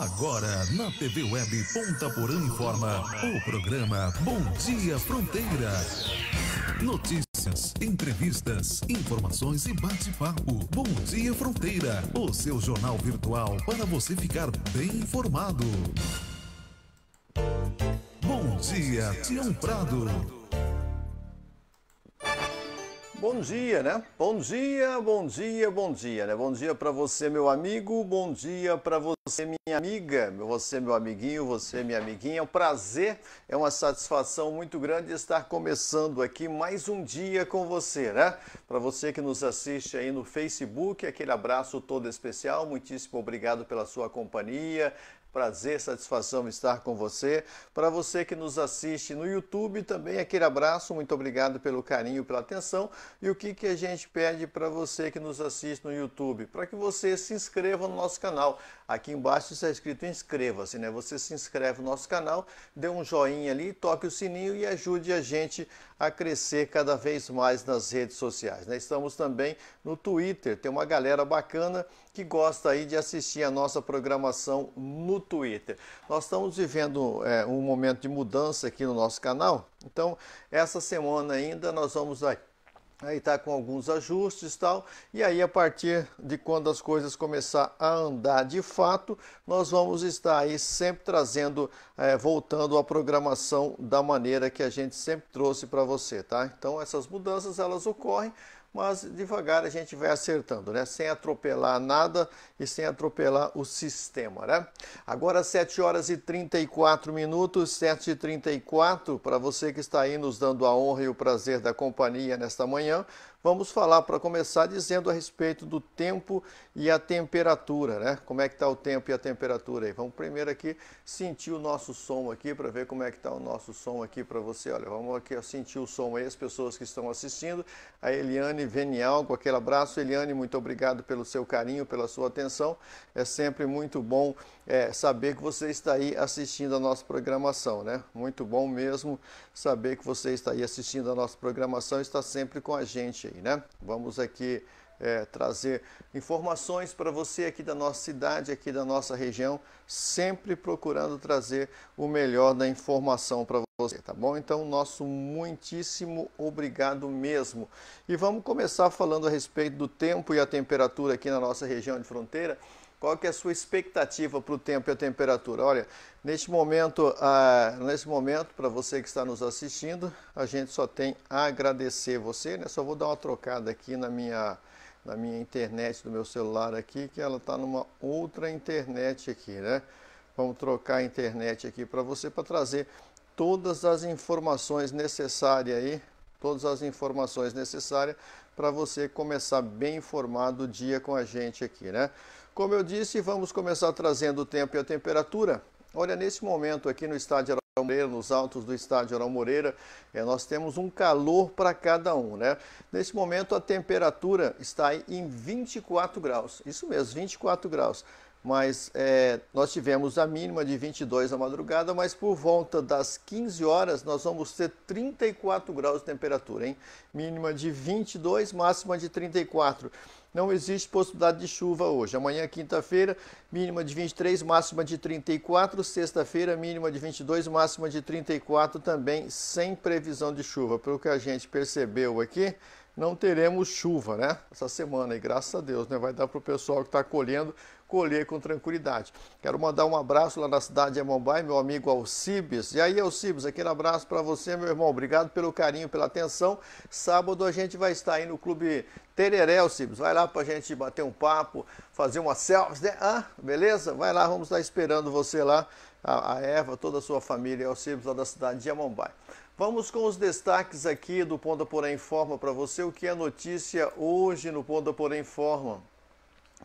Agora na TV Web Ponta Porã informa o programa Bom Dia Fronteira. Notícias, entrevistas, informações e bate-papo. Bom Dia Fronteira, o seu jornal virtual para você ficar bem informado. Bom dia, Tião Prado. Bom dia, né? Bom dia, bom dia, bom dia, né? Bom dia para você, meu amigo. Bom dia para você, minha amiga. Você, meu amiguinho, você, minha amiguinha. É um prazer, é uma satisfação muito grande estar começando aqui mais um dia com você, né? Para você que nos assiste aí no Facebook, aquele abraço todo especial. Muitíssimo obrigado pela sua companhia, Prazer, satisfação estar com você. Para você que nos assiste no YouTube, também aquele abraço, muito obrigado pelo carinho, pela atenção. E o que, que a gente pede para você que nos assiste no YouTube? Para que você se inscreva no nosso canal. Aqui embaixo está escrito inscreva-se, né? Você se inscreve no nosso canal, dê um joinha ali, toque o sininho e ajude a gente a crescer cada vez mais nas redes sociais. Né? Estamos também no Twitter, tem uma galera bacana que gosta aí de assistir a nossa programação no Twitter. Nós estamos vivendo é, um momento de mudança aqui no nosso canal, então essa semana ainda nós vamos aí aí tá com alguns ajustes e tal e aí a partir de quando as coisas começar a andar de fato nós vamos estar aí sempre trazendo é, voltando a programação da maneira que a gente sempre trouxe para você tá então essas mudanças elas ocorrem mas devagar a gente vai acertando, né? Sem atropelar nada e sem atropelar o sistema, né? Agora 7 horas e 34 minutos, 7 e 34 para você que está aí nos dando a honra e o prazer da companhia nesta manhã. Vamos falar para começar dizendo a respeito do tempo e a temperatura, né? Como é que está o tempo e a temperatura aí? Vamos primeiro aqui sentir o nosso som aqui para ver como é que está o nosso som aqui para você. Olha, vamos aqui sentir o som aí, as pessoas que estão assistindo. A Eliane Venial, com aquele abraço. Eliane, muito obrigado pelo seu carinho, pela sua atenção. É sempre muito bom é, saber que você está aí assistindo a nossa programação, né? Muito bom mesmo saber que você está aí assistindo a nossa programação e está sempre com a gente aí, né? Vamos aqui é, trazer informações para você aqui da nossa cidade, aqui da nossa região, sempre procurando trazer o melhor da informação para você, tá bom? Então, nosso muitíssimo obrigado mesmo. E vamos começar falando a respeito do tempo e a temperatura aqui na nossa região de fronteira. Qual que é a sua expectativa para o tempo e a temperatura? Olha, neste momento, ah, nesse momento, para você que está nos assistindo, a gente só tem a agradecer você, né? Só vou dar uma trocada aqui na minha na minha internet do meu celular aqui, que ela está numa outra internet aqui, né? Vamos trocar a internet aqui para você para trazer todas as informações necessárias aí, todas as informações necessárias para você começar bem informado o dia com a gente aqui, né? Como eu disse, vamos começar trazendo o tempo e a temperatura. Olha, nesse momento aqui no estádio Arão Moreira, nos altos do estádio Arão Moreira, é, nós temos um calor para cada um, né? Nesse momento a temperatura está em 24 graus, isso mesmo, 24 graus mas é, nós tivemos a mínima de 22 na madrugada, mas por volta das 15 horas nós vamos ter 34 graus de temperatura, hein? Mínima de 22, máxima de 34 não existe possibilidade de chuva hoje. Amanhã, quinta-feira, mínima de 23, máxima de 34. Sexta-feira, mínima de 22, máxima de 34, também sem previsão de chuva. Pelo que a gente percebeu aqui, não teremos chuva, né? Essa semana, e graças a Deus, né? Vai dar para o pessoal que está colhendo colher com tranquilidade. Quero mandar um abraço lá na cidade de Mumbai meu amigo Alcibes. E aí, Alcibes, aquele abraço para você, meu irmão. Obrigado pelo carinho, pela atenção. Sábado a gente vai estar aí no Clube Tereré, Alcibes. Vai lá para a gente bater um papo, fazer uma selfie, né? Ah, beleza? Vai lá, vamos estar esperando você lá, a, Eva, toda a sua família, Alcibes, lá da cidade de Mumbai Vamos com os destaques aqui do Ponta Porém Informa para você, o que é notícia hoje no Ponta Porém Informa.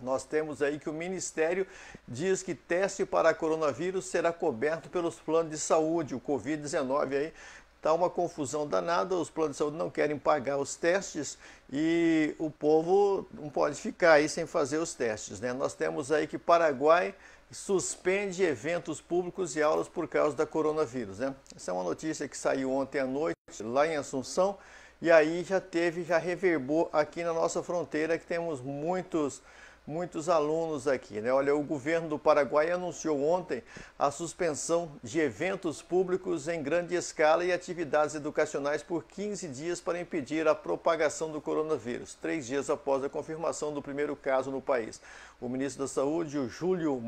Nós temos aí que o Ministério diz que teste para coronavírus será coberto pelos planos de saúde. O Covid-19 aí está uma confusão danada, os planos de saúde não querem pagar os testes e o povo não pode ficar aí sem fazer os testes. Né? Nós temos aí que Paraguai suspende eventos públicos e aulas por causa da coronavírus. Né? Essa é uma notícia que saiu ontem à noite lá em Assunção e aí já teve, já reverbou aqui na nossa fronteira que temos muitos muitos alunos aqui. Né? Olha, o governo do Paraguai anunciou ontem a suspensão de eventos públicos em grande escala e atividades educacionais por 15 dias para impedir a propagação do coronavírus, três dias após a confirmação do primeiro caso no país. O ministro da Saúde, o Júlio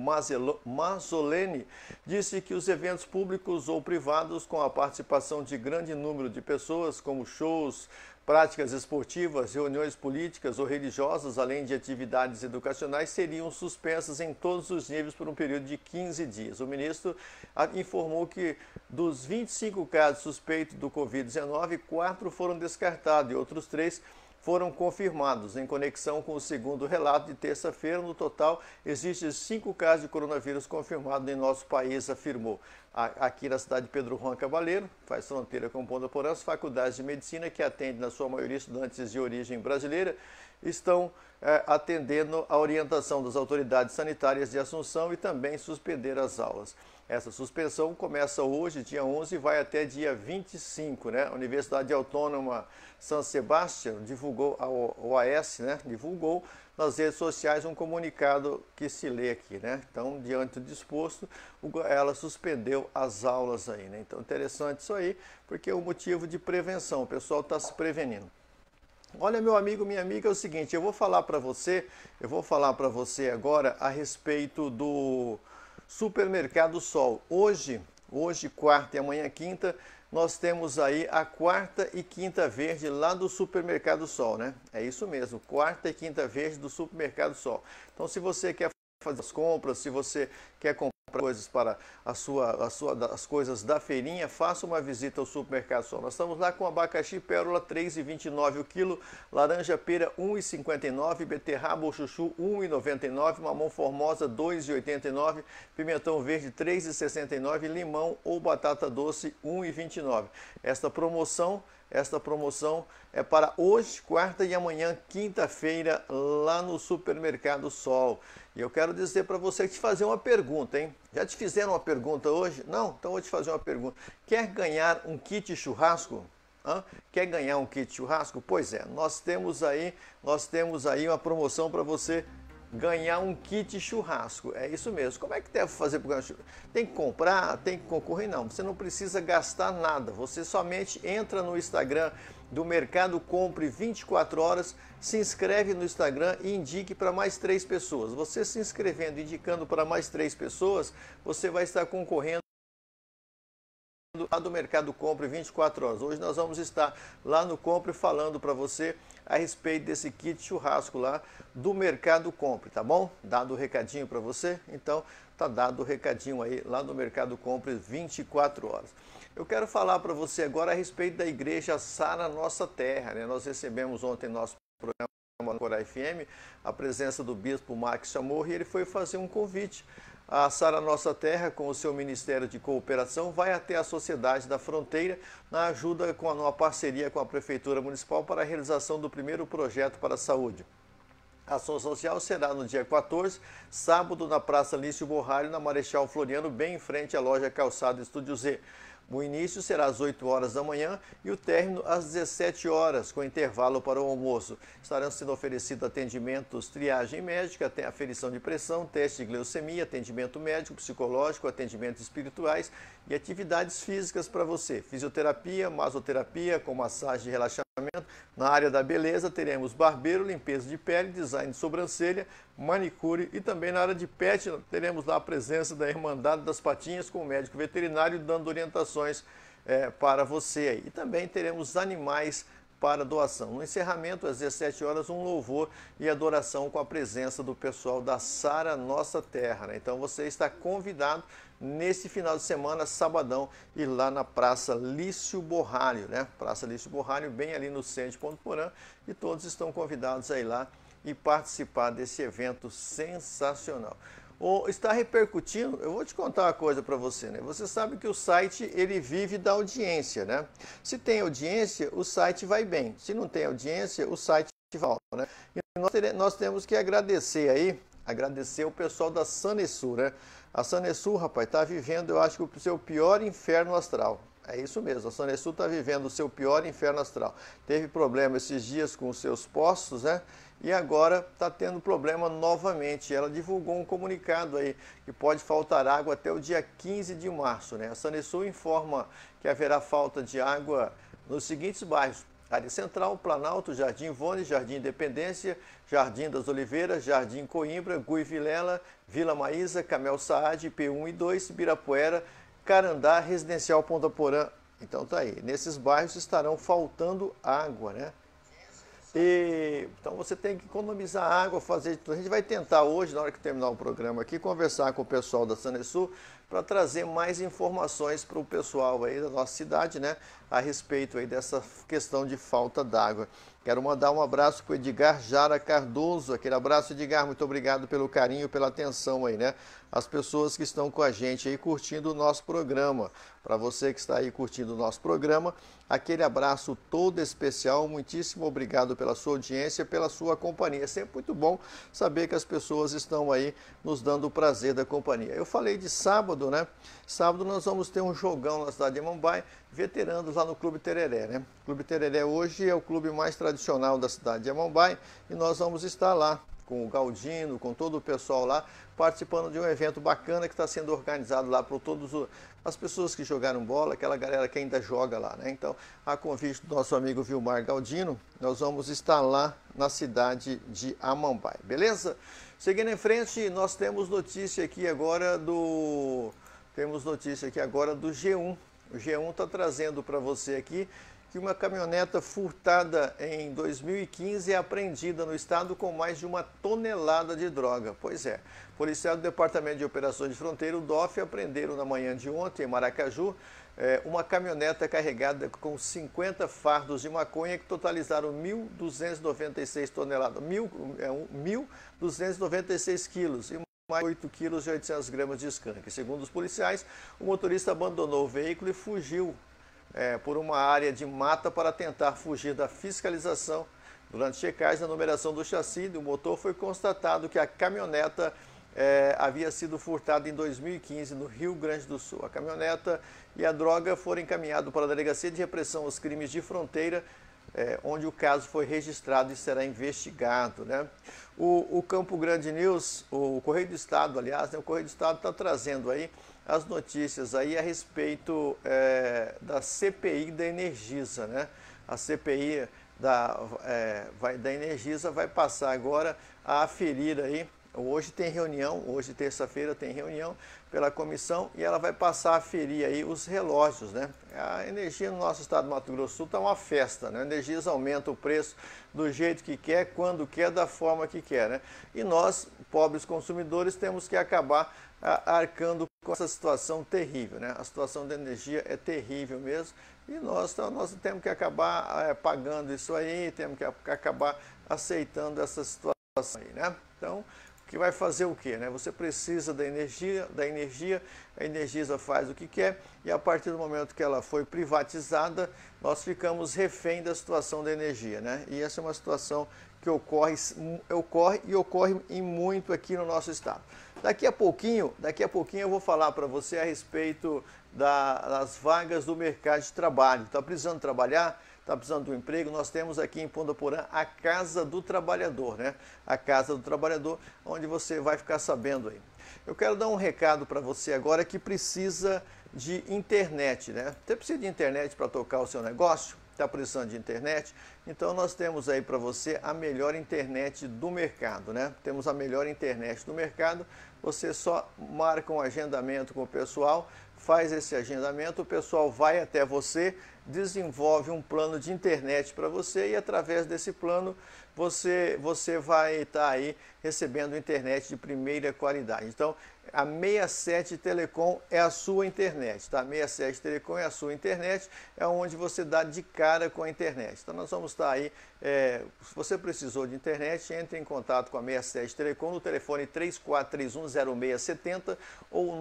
Mazzolene, disse que os eventos públicos ou privados com a participação de grande número de pessoas, como shows, Práticas esportivas, reuniões políticas ou religiosas, além de atividades educacionais, seriam suspensas em todos os níveis por um período de 15 dias. O ministro ah, informou que dos 25 casos suspeitos do Covid-19, quatro foram descartados e outros três foram confirmados. Em conexão com o segundo relato de terça-feira, no total existem cinco casos de coronavírus confirmados em nosso país, afirmou. Aqui na cidade de Pedro Juan Cavaleiro, faz fronteira com Ponta Porã, as faculdades de medicina que atendem, na sua maioria, estudantes de origem brasileira, estão é, atendendo a orientação das autoridades sanitárias de Assunção e também suspender as aulas. Essa suspensão começa hoje, dia 11, e vai até dia 25. Né? A Universidade Autônoma San Sebastião divulgou, a OAS né? divulgou nas redes sociais um comunicado que se lê aqui. Né? Então, diante do disposto, ela suspendeu as aulas aí. Né? Então, interessante isso aí, porque é um motivo de prevenção, o pessoal está se prevenindo. Olha, meu amigo, minha amiga, é o seguinte, eu vou falar para você, eu vou falar para você agora a respeito do Supermercado Sol. Hoje, hoje quarta e amanhã quinta, nós temos aí a quarta e quinta verde lá do Supermercado Sol, né? É isso mesmo, quarta e quinta verde do Supermercado Sol. Então, se você quer fazer as compras, se você quer comprar coisas para a sua, a sua, as coisas da feirinha, faça uma visita ao supermercado só Nós estamos lá com abacaxi pérola 3,29 o quilo, laranja pera 1,59, beterraba ou chuchu 1,99, mamão formosa 2,89, pimentão verde 3,69, limão ou batata doce 1,29. Esta promoção esta promoção é para hoje, quarta e amanhã, quinta-feira, lá no Supermercado Sol. E eu quero dizer para você te fazer uma pergunta, hein? Já te fizeram uma pergunta hoje? Não? Então vou te fazer uma pergunta. Quer ganhar um kit churrasco? Hã? Quer ganhar um kit churrasco? Pois é, nós temos aí, nós temos aí uma promoção para você ganhar um kit churrasco. É isso mesmo. Como é que deve fazer para ganhar churrasco? Tem que comprar, tem que concorrer? Não, você não precisa gastar nada. Você somente entra no Instagram do Mercado Compre 24 horas, se inscreve no Instagram e indique para mais três pessoas. Você se inscrevendo, indicando para mais três pessoas, você vai estar concorrendo do Mercado Compre 24 horas. Hoje nós vamos estar lá no Compre falando para você a respeito desse kit churrasco lá do Mercado Compre, tá bom? Dado o recadinho para você? Então, tá dado o recadinho aí lá no Mercado Compre 24 horas. Eu quero falar para você agora a respeito da igreja Sara Nossa Terra, né? Nós recebemos ontem nosso programa Cora FM, a presença do bispo Max Chamorro e ele foi fazer um convite a Sara Nossa Terra, com o seu Ministério de Cooperação, vai até a Sociedade da Fronteira na ajuda com a nova parceria com a Prefeitura Municipal para a realização do primeiro projeto para a saúde. A ação social será no dia 14, sábado, na Praça Lício Borralho, na Marechal Floriano, bem em frente à loja Calçado Estúdio Z. O início será às 8 horas da manhã e o término às 17 horas, com intervalo para o almoço. Estarão sendo oferecidos atendimentos triagem médica, aferição de pressão, teste de glicemia, atendimento médico, psicológico, atendimentos espirituais e atividades físicas para você. Fisioterapia, masoterapia com massagem de relaxamento. Na área da beleza teremos barbeiro, limpeza de pele, design de sobrancelha, manicure e também na área de pet teremos lá a presença da Irmandade das Patinhas com o médico veterinário dando orientações é, para você. E também teremos animais para doação. No encerramento, às 17 horas, um louvor e adoração com a presença do pessoal da Sara Nossa Terra. Né? Então você está convidado nesse final de semana, sabadão, e lá na Praça Lício Borralho, né? Praça Lício Borralho, bem ali no centro de Ponto Porã, e todos estão convidados aí lá e participar desse evento sensacional. O, está repercutindo, eu vou te contar uma coisa para você, né? Você sabe que o site ele vive da audiência, né? Se tem audiência, o site vai bem. Se não tem audiência, o site volta né? E nós, nós temos que agradecer aí, agradecer o pessoal da Sanesur, né? A Sanessu, rapaz, está vivendo, eu acho que o seu pior inferno astral. É isso mesmo, a Sanessu está vivendo o seu pior inferno astral. Teve problema esses dias com os seus postos, né? E agora está tendo problema novamente. Ela divulgou um comunicado aí que pode faltar água até o dia 15 de março, né? A Sanessu informa que haverá falta de água nos seguintes bairros: Área Central, Planalto, Jardim Vone, Jardim Independência, Jardim das Oliveiras, Jardim Coimbra, Gui Vilela, Vila Maísa, Camel Saad, P1 e 2, Birapuera, Carandá, Residencial Ponta Porã. Então tá aí. Nesses bairros estarão faltando água, né? E, então você tem que economizar água, fazer tudo. A gente vai tentar hoje, na hora que terminar o programa aqui, conversar com o pessoal da Sanesul para trazer mais informações para o pessoal aí da nossa cidade, né, a respeito aí dessa questão de falta d'água. Quero mandar um abraço para o Edgar Jara Cardoso, aquele abraço Edgar, muito obrigado pelo carinho, pela atenção aí, né? As pessoas que estão com a gente aí curtindo o nosso programa. Para você que está aí curtindo o nosso programa, aquele abraço todo especial, muitíssimo obrigado pela sua audiência, pela sua companhia. É sempre muito bom saber que as pessoas estão aí nos dando o prazer da companhia. Eu falei de sábado sábado, né? Sábado nós vamos ter um jogão na cidade de Mumbai, veteranos lá no Clube Tereré, né? O Clube Tereré hoje é o clube mais tradicional da cidade de Mumbai e nós vamos estar lá com o Galdino, com todo o pessoal lá, participando de um evento bacana que está sendo organizado lá por todas as pessoas que jogaram bola, aquela galera que ainda joga lá, né? Então, a convite do nosso amigo Vilmar Galdino, nós vamos estar lá na cidade de Amambai, beleza? Seguindo em frente, nós temos notícia aqui agora do temos notícia aqui agora do G1. O G1 está trazendo para você aqui que uma caminhoneta furtada em 2015 é apreendida no estado com mais de uma tonelada de droga. Pois é, policiais do Departamento de Operações de Fronteira, o DOF, apreenderam na manhã de ontem em Maracaju é, uma caminhoneta carregada com 50 fardos de maconha que totalizaram 1.296 toneladas, 1.296 é quilos e mais 8 quilos e 800 gramas de skunk. Segundo os policiais, o motorista abandonou o veículo e fugiu é, por uma área de mata para tentar fugir da fiscalização Durante checagem na numeração do chassi do motor, foi constatado que a caminhoneta é, havia sido furtada em 2015 no Rio Grande do Sul. A caminhoneta e a droga foram encaminhados para a Delegacia de Repressão aos Crimes de Fronteira, é, onde o caso foi registrado e será investigado. Né? O, o Campo Grande News, o Correio do Estado, aliás, né, o Correio do Estado está trazendo aí as notícias aí a respeito é, da CPI da Energisa. Né? A CPI da, é, vai, da Energisa vai passar agora a aferir aí Hoje tem reunião, hoje terça-feira tem reunião pela comissão e ela vai passar a ferir aí os relógios, né? A energia no nosso estado do Mato Grosso do Sul está uma festa, né? Energias aumentam o preço do jeito que quer, quando quer, da forma que quer, né? E nós, pobres consumidores, temos que acabar arcando com essa situação terrível, né? A situação da energia é terrível mesmo e nós, tá, nós temos que acabar é, pagando isso aí, temos que acabar aceitando essa situação aí, né? Então, que vai fazer o quê? Né? Você precisa da energia, da energia, a Energisa faz o que quer e a partir do momento que ela foi privatizada, nós ficamos refém da situação da energia. Né? E essa é uma situação que ocorre, ocorre e ocorre em muito aqui no nosso estado. Daqui a pouquinho, daqui a pouquinho eu vou falar para você a respeito da, das vagas do mercado de trabalho. Está precisando trabalhar? está precisando de um emprego, nós temos aqui em Pondaporã a Casa do Trabalhador, né? A Casa do Trabalhador, onde você vai ficar sabendo aí. Eu quero dar um recado para você agora que precisa de internet, né? Você precisa de internet para tocar o seu negócio? está precisando de internet? Então nós temos aí para você a melhor internet do mercado, né? Temos a melhor internet do mercado. Você só marca um agendamento com o pessoal, faz esse agendamento, o pessoal vai até você, desenvolve um plano de internet para você e através desse plano você você vai estar tá aí recebendo internet de primeira qualidade. Então, a 67 Telecom é a sua internet, tá? 67 Telecom é a sua internet, é onde você dá de cara com a internet. Então, nós vamos estar aí, é, se você precisou de internet, entre em contato com a 67 Telecom no telefone 34310670 ou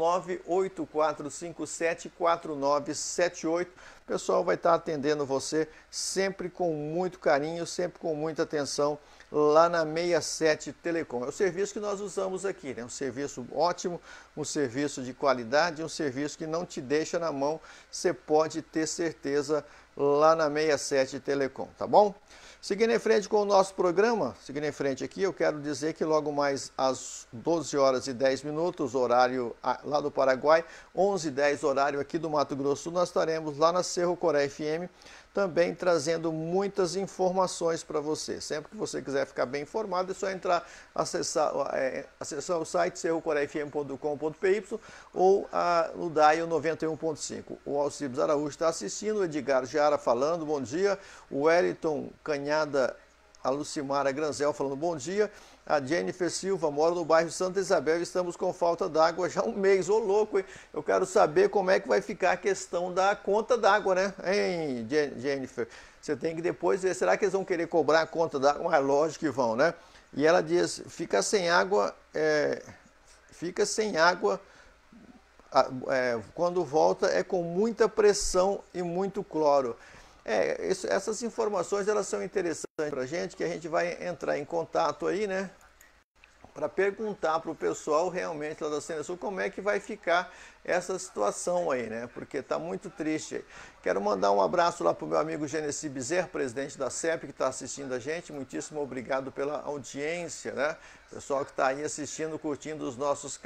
984574978. O pessoal vai estar atendendo você sempre com muito carinho, sempre com muita atenção lá na 67 Telecom. É o serviço que nós usamos aqui, né? um serviço ótimo, um serviço de qualidade, um serviço que não te deixa na mão, você pode ter certeza lá na 67 Telecom, tá bom? Seguindo em frente com o nosso programa, seguindo em frente aqui, eu quero dizer que logo mais às 12 horas e 10 minutos, horário ah, lá do Paraguai, 11 e 10 horário aqui do Mato Grosso, nós estaremos lá na Cerro Coré FM, também trazendo muitas informações para você. Sempre que você quiser ficar bem informado, é só entrar, acessar, é, acessar o site cerrocorefm.com.py ou a, no DAIO 91.5. O Alcibes Araújo está assistindo, o Edgar Jara falando, bom dia. O Wellington Canhada a Lucimara Granzel falando bom dia. A Jennifer Silva mora no bairro Santa Isabel e estamos com falta d'água já há um mês. Ô louco, hein? Eu quero saber como é que vai ficar a questão da conta d'água, né? Hein, Jennifer? Você tem que depois ver. Será que eles vão querer cobrar a conta d'água? Mas ah, lógico que vão, né? E ela diz: fica sem água, é, fica sem água. É, quando volta é com muita pressão e muito cloro. É, isso, essas informações elas são interessantes para a gente, que a gente vai entrar em contato aí, né? para perguntar para o pessoal realmente lá da Sena Sul como é que vai ficar essa situação aí, né? Porque está muito triste aí. Quero mandar um abraço lá para o meu amigo Genesi Bizer, presidente da CEP, que está assistindo a gente. Muitíssimo obrigado pela audiência, né? Pessoal que está aí assistindo, curtindo os nossos,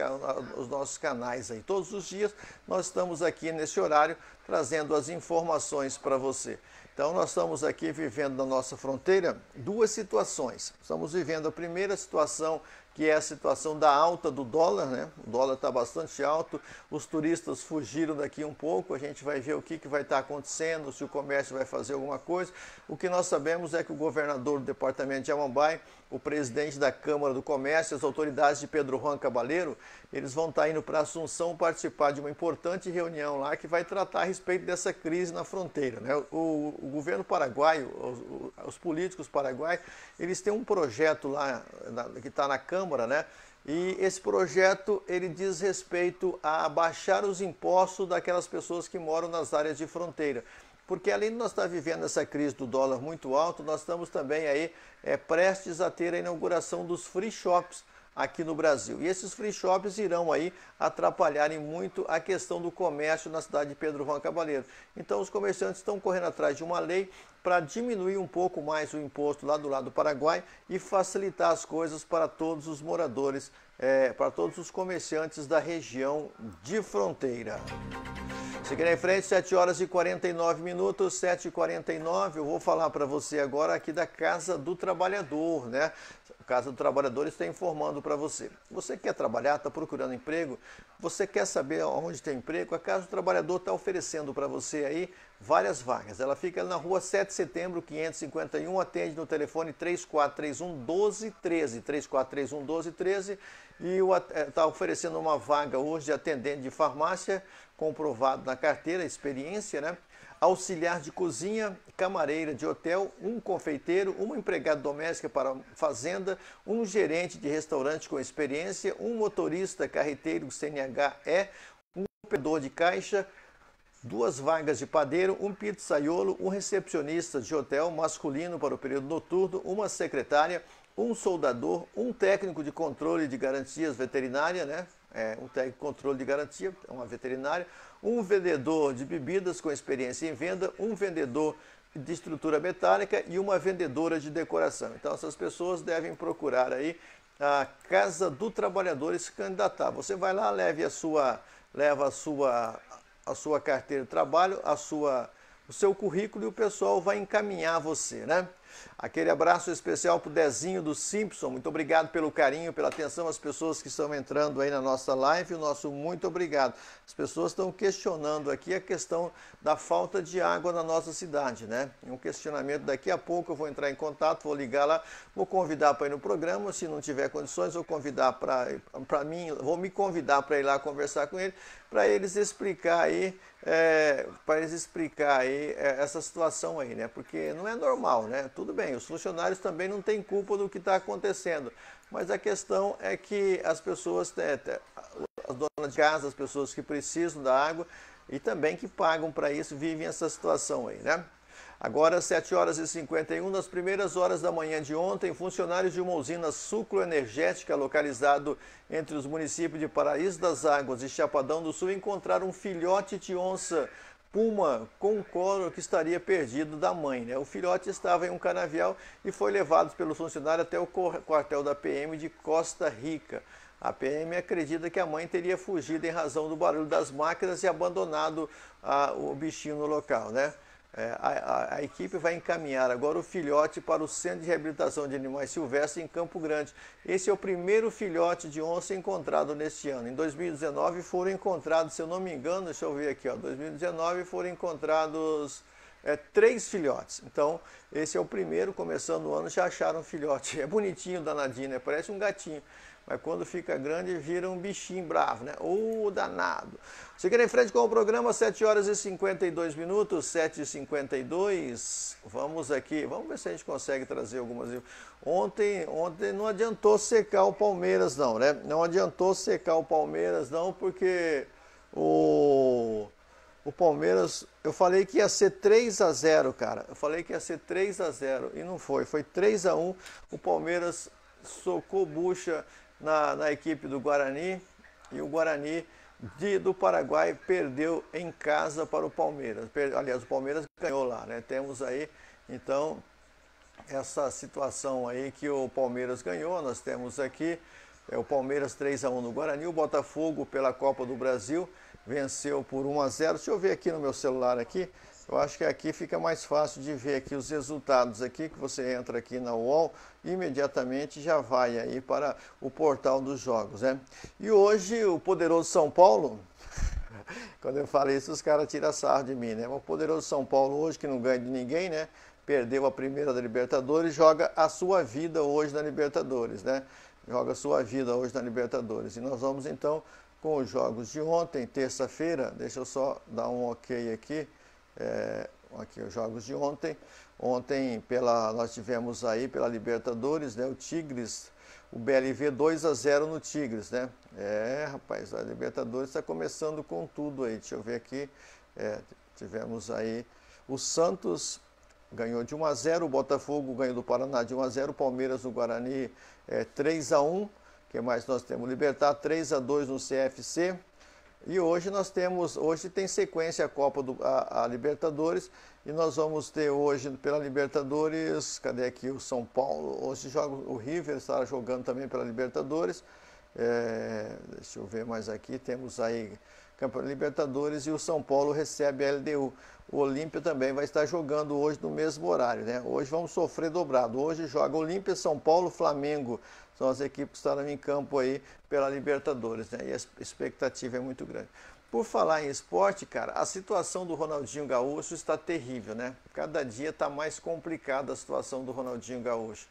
os nossos canais aí. Todos os dias nós estamos aqui nesse horário trazendo as informações para você. Então, nós estamos aqui vivendo na nossa fronteira duas situações. Estamos vivendo a primeira situação que é a situação da alta do dólar, né? O dólar está bastante alto, os turistas fugiram daqui um pouco, a gente vai ver o que, que vai estar tá acontecendo, se o comércio vai fazer alguma coisa. O que nós sabemos é que o governador do departamento de Amambai, o presidente da Câmara do Comércio, as autoridades de Pedro Juan Cabaleiro eles vão estar indo para Assunção participar de uma importante reunião lá que vai tratar a respeito dessa crise na fronteira. Né? O, o, governo paraguaio, os, os políticos paraguaios, eles têm um projeto lá na, que está na Câmara, né? E esse projeto ele diz respeito a baixar os impostos daquelas pessoas que moram nas áreas de fronteira porque além de nós estar tá vivendo essa crise do dólar muito alto, nós estamos também aí é, prestes a ter a inauguração dos free shops, aqui no Brasil. E esses free shops irão aí atrapalharem muito a questão do comércio na cidade de Pedro Juan Cavaleiro. Então os comerciantes estão correndo atrás de uma lei para diminuir um pouco mais o imposto lá do lado do Paraguai e facilitar as coisas para todos os moradores é, para todos os comerciantes da região de fronteira. Seguindo em frente, 7 horas e 49 minutos, 7 e 49 eu vou falar para você agora aqui da Casa do Trabalhador, né? A Casa do Trabalhador está informando para você. Você quer trabalhar, está procurando emprego? Você quer saber onde tem emprego? A Casa do Trabalhador está oferecendo para você aí várias vagas. Ela fica na rua 7 de setembro, 551, atende no telefone 3431 1213, 3431 1213 e está eh, oferecendo uma vaga hoje de atendente de farmácia, comprovado na carteira, experiência, né? Auxiliar de cozinha, camareira de hotel, um confeiteiro, uma empregada doméstica para fazenda, um gerente de restaurante com experiência, um motorista carreteiro cnh um operador de caixa, duas vagas de padeiro, um pizzaiolo, um recepcionista de hotel masculino para o período noturno, uma secretária, um soldador, um técnico de controle de garantias veterinária, né? É, um técnico de controle de garantia, é uma veterinária, um vendedor de bebidas com experiência em venda, um vendedor de estrutura metálica e uma vendedora de decoração. Então essas pessoas devem procurar aí a Casa do Trabalhador e se candidatar. Você vai lá, leve a sua, leva a sua a sua carteira de trabalho, a sua, o seu currículo e o pessoal vai encaminhar você, né? Aquele abraço especial para o Dezinho do Simpson. Muito obrigado pelo carinho, pela atenção às pessoas que estão entrando aí na nossa live. O nosso muito obrigado. As pessoas estão questionando aqui a questão da falta de água na nossa cidade, né? Um questionamento daqui a pouco. Eu vou entrar em contato, vou ligar lá, vou convidar para ir no programa. Se não tiver condições, vou convidar para mim, vou me convidar para ir lá conversar com ele, para eles explicar aí, é, para eles explicar aí é, essa situação aí, né? Porque não é normal, né? Tudo bem, os funcionários também não têm culpa do que está acontecendo, mas a questão é que as pessoas, né, as donas de casa, as pessoas que precisam da água e também que pagam para isso, vivem essa situação aí, né? Agora, 7 horas e 51, nas primeiras horas da manhã de ontem, funcionários de uma usina sucroenergética localizado entre os municípios de Paraíso das Águas e Chapadão do Sul encontraram um filhote de onça puma com um colo que estaria perdido da mãe. Né? O filhote estava em um canavial e foi levado pelo funcionário até o quartel da PM de Costa Rica. A PM acredita que a mãe teria fugido em razão do barulho das máquinas e abandonado ah, o bichinho no local, né? É, a, a, a, equipe vai encaminhar agora o filhote para o Centro de Reabilitação de Animais Silvestres em Campo Grande. Esse é o primeiro filhote de onça encontrado neste ano. Em 2019 foram encontrados, se eu não me engano, deixa eu ver aqui, ó, 2019 foram encontrados é, três filhotes. Então, esse é o primeiro, começando o ano, já acharam um filhote. É bonitinho, danadinho, né? Parece um gatinho. Mas quando fica grande, vira um bichinho bravo, né? Ô, oh, danado! Seguindo em frente com o programa, 7 horas e 52 minutos, 7 e 52. Vamos aqui, vamos ver se a gente consegue trazer algumas. Ontem, ontem não adiantou secar o Palmeiras, não, né? Não adiantou secar o Palmeiras, não, porque o o Palmeiras, eu falei que ia ser 3 a 0, cara. Eu falei que ia ser 3 a 0 e não foi. Foi 3 a 1. O Palmeiras socou bucha na, na equipe do Guarani e o Guarani de, do Paraguai perdeu em casa para o Palmeiras. aliás, o Palmeiras ganhou lá, né? Temos aí então essa situação aí que o Palmeiras ganhou. Nós temos aqui é o Palmeiras 3 a 1 no Guarani, o Botafogo pela Copa do Brasil venceu por 1 a 0. Deixa eu ver aqui no meu celular aqui. Eu acho que aqui fica mais fácil de ver aqui os resultados aqui que você entra aqui na UOL imediatamente já vai aí para o portal dos jogos, né? E hoje o poderoso São Paulo quando eu falei isso, os caras tiram sarro de mim, né? O poderoso São Paulo hoje, que não ganha de ninguém, né? Perdeu a primeira da Libertadores, joga a sua vida hoje na Libertadores, né? joga sua vida hoje na Libertadores. E nós vamos então com os jogos de ontem, terça-feira. Deixa eu só dar um ok aqui. É, aqui os jogos de ontem. Ontem pela, nós tivemos aí pela Libertadores, né, o Tigres, o BLV 2 a 0 no Tigres, né? É, rapaz, a Libertadores está começando com tudo aí. Deixa eu ver aqui. É, tivemos aí o Santos ganhou de 1 a 0, o Botafogo ganhou do Paraná de 1 a 0, Palmeiras do Guarani é, 3 a 1, que mais nós temos? Libertar 3 a 2 no CFC. E hoje nós temos, hoje tem sequência a Copa do a, a Libertadores e nós vamos ter hoje pela Libertadores, cadê aqui o São Paulo? Hoje joga o River, está jogando também pela Libertadores. É, deixa eu ver mais aqui, temos aí Campeonato Libertadores e o São Paulo recebe a LDU. O Olímpia também vai estar jogando hoje no mesmo horário, né? Hoje vamos sofrer dobrado. Hoje joga Olímpia, São Paulo, Flamengo. São as equipes que estarão em campo aí pela Libertadores, né? E a expectativa é muito grande. Por falar em esporte, cara, a situação do Ronaldinho Gaúcho está terrível, né? Cada dia está mais complicada a situação do Ronaldinho Gaúcho.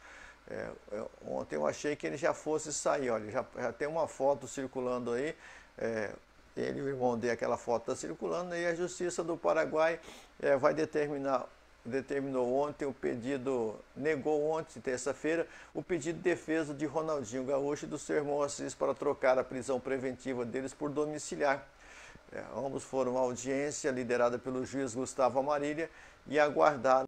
É, é, ontem eu achei que ele já fosse sair, olha, já, já tem uma foto circulando aí. É, ele e o irmão dele, aquela foto está circulando, e a Justiça do Paraguai é, vai determinar, determinou ontem o pedido, negou ontem, terça-feira, o pedido de defesa de Ronaldinho Gaúcho e do seu irmão Assis para trocar a prisão preventiva deles por domiciliar. É, ambos foram à audiência liderada pelo juiz Gustavo Amarília e aguardaram,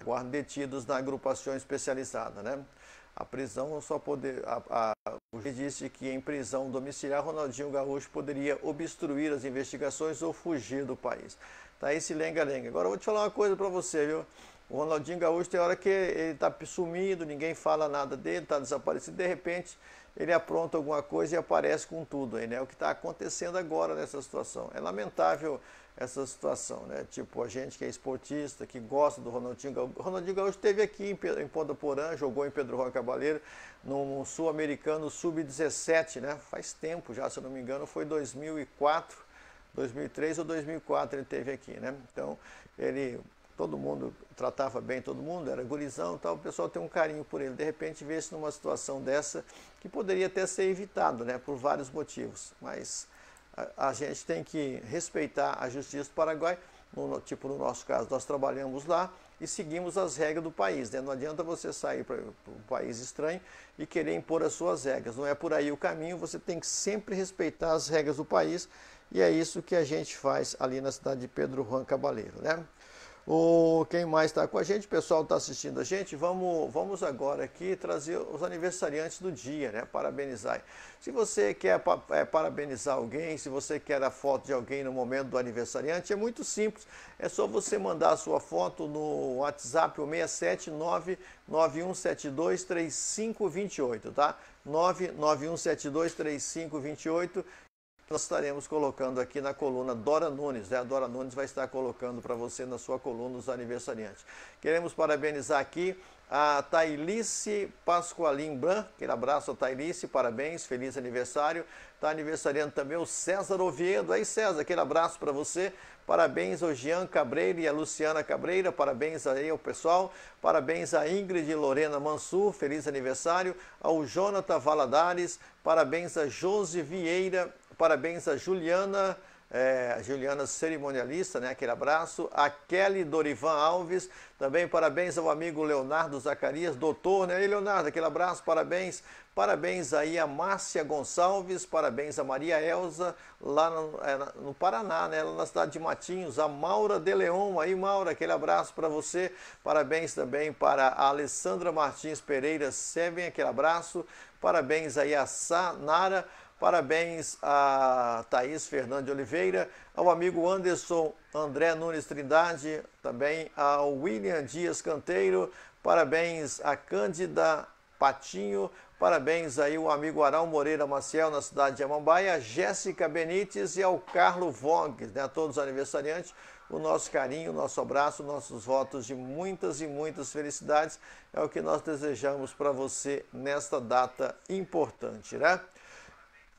aguardaram detidos na agrupação especializada. Né? A prisão só poder. A, a, o juiz disse que em prisão domiciliar, Ronaldinho Gaúcho poderia obstruir as investigações ou fugir do país. Tá esse lenga-lenga. Agora eu vou te falar uma coisa para você, viu? O Ronaldinho Gaúcho tem hora que ele tá sumido, ninguém fala nada dele, tá desaparecido, de repente ele apronta alguma coisa e aparece com tudo aí, né? É o que está acontecendo agora nessa situação. É lamentável essa situação, né? Tipo, a gente que é esportista, que gosta do Ronaldinho Gaúcho. Ronaldinho Gaúcho esteve aqui em, em Ponta Porã, jogou em Pedro Juan Cabaleiro, no Sul-Americano Sub-17, né? Faz tempo já, se eu não me engano, foi 2004, 2003 ou 2004 ele esteve aqui, né? Então, ele todo mundo tratava bem todo mundo, era gurizão e tal, o pessoal tem um carinho por ele. De repente vê-se numa situação dessa que poderia até ser evitado, né, por vários motivos. Mas a, a gente tem que respeitar a justiça do Paraguai, no, tipo no nosso caso, nós trabalhamos lá e seguimos as regras do país. Né? Não adianta você sair para um país estranho e querer impor as suas regras. Não é por aí o caminho, você tem que sempre respeitar as regras do país e é isso que a gente faz ali na cidade de Pedro Juan Cabaleiro. Né? O, quem mais está com a gente, o pessoal está assistindo a gente, vamos, vamos agora aqui trazer os aniversariantes do dia, né? Parabenizar. Se você quer é, parabenizar alguém, se você quer a foto de alguém no momento do aniversariante, é muito simples. É só você mandar a sua foto no WhatsApp 67991723528, tá? 991723528 nós estaremos colocando aqui na coluna Dora Nunes. Né? A Dora Nunes vai estar colocando para você na sua coluna os aniversariantes. Queremos parabenizar aqui a Tailice Pascoalim Bran. Aquele abraço, a Tailice, parabéns, feliz aniversário. Está aniversariando também o César Oviedo. Aí, César, aquele abraço para você. Parabéns ao Jean Cabreira e a Luciana Cabreira. Parabéns aí ao pessoal. Parabéns a Ingrid Lorena Mansur. Feliz aniversário. Ao Jonathan Valadares. Parabéns a Josi Vieira Parabéns a Juliana, é, a Juliana cerimonialista, né? Aquele abraço. A Kelly Dorivan Alves, também parabéns ao amigo Leonardo Zacarias, doutor, né? E Leonardo, aquele abraço, parabéns. Parabéns aí a Márcia Gonçalves, parabéns a Maria Elza, lá no, é, no, Paraná, né? Ela na cidade de Matinhos, a Maura de Leon, aí Maura, aquele abraço para você. Parabéns também para a Alessandra Martins Pereira Seven, aquele abraço. Parabéns aí a Sanara Parabéns a Thaís Fernandes Oliveira, ao amigo Anderson André Nunes Trindade, também ao William Dias Canteiro, parabéns a Cândida Patinho, parabéns aí o amigo Arão Moreira Maciel, na cidade de Amambaia, a Jéssica Benites e ao Carlo Vogues, né, a todos os aniversariantes, o nosso carinho, o nosso abraço, nossos votos de muitas e muitas felicidades, é o que nós desejamos para você nesta data importante, né?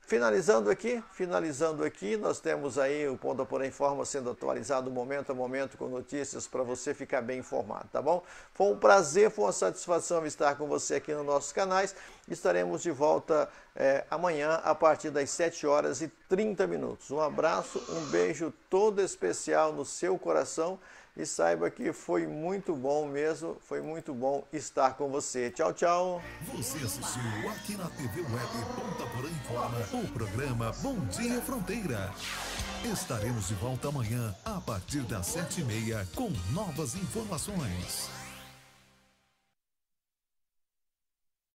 Finalizando aqui, finalizando aqui, nós temos aí o Ponta Porém Informa sendo atualizado momento a momento com notícias para você ficar bem informado, tá bom? Foi um prazer, foi uma satisfação estar com você aqui nos nossos canais. Estaremos de volta é, amanhã a partir das 7 horas e 30 minutos. Um abraço, um beijo todo especial no seu coração e saiba que foi muito bom mesmo, foi muito bom estar com você. Tchau, tchau. Você assistiu aqui na TV Web Ponta Porã Informa o programa Bom Dia Fronteira. Estaremos de volta amanhã a partir das sete e meia com novas informações.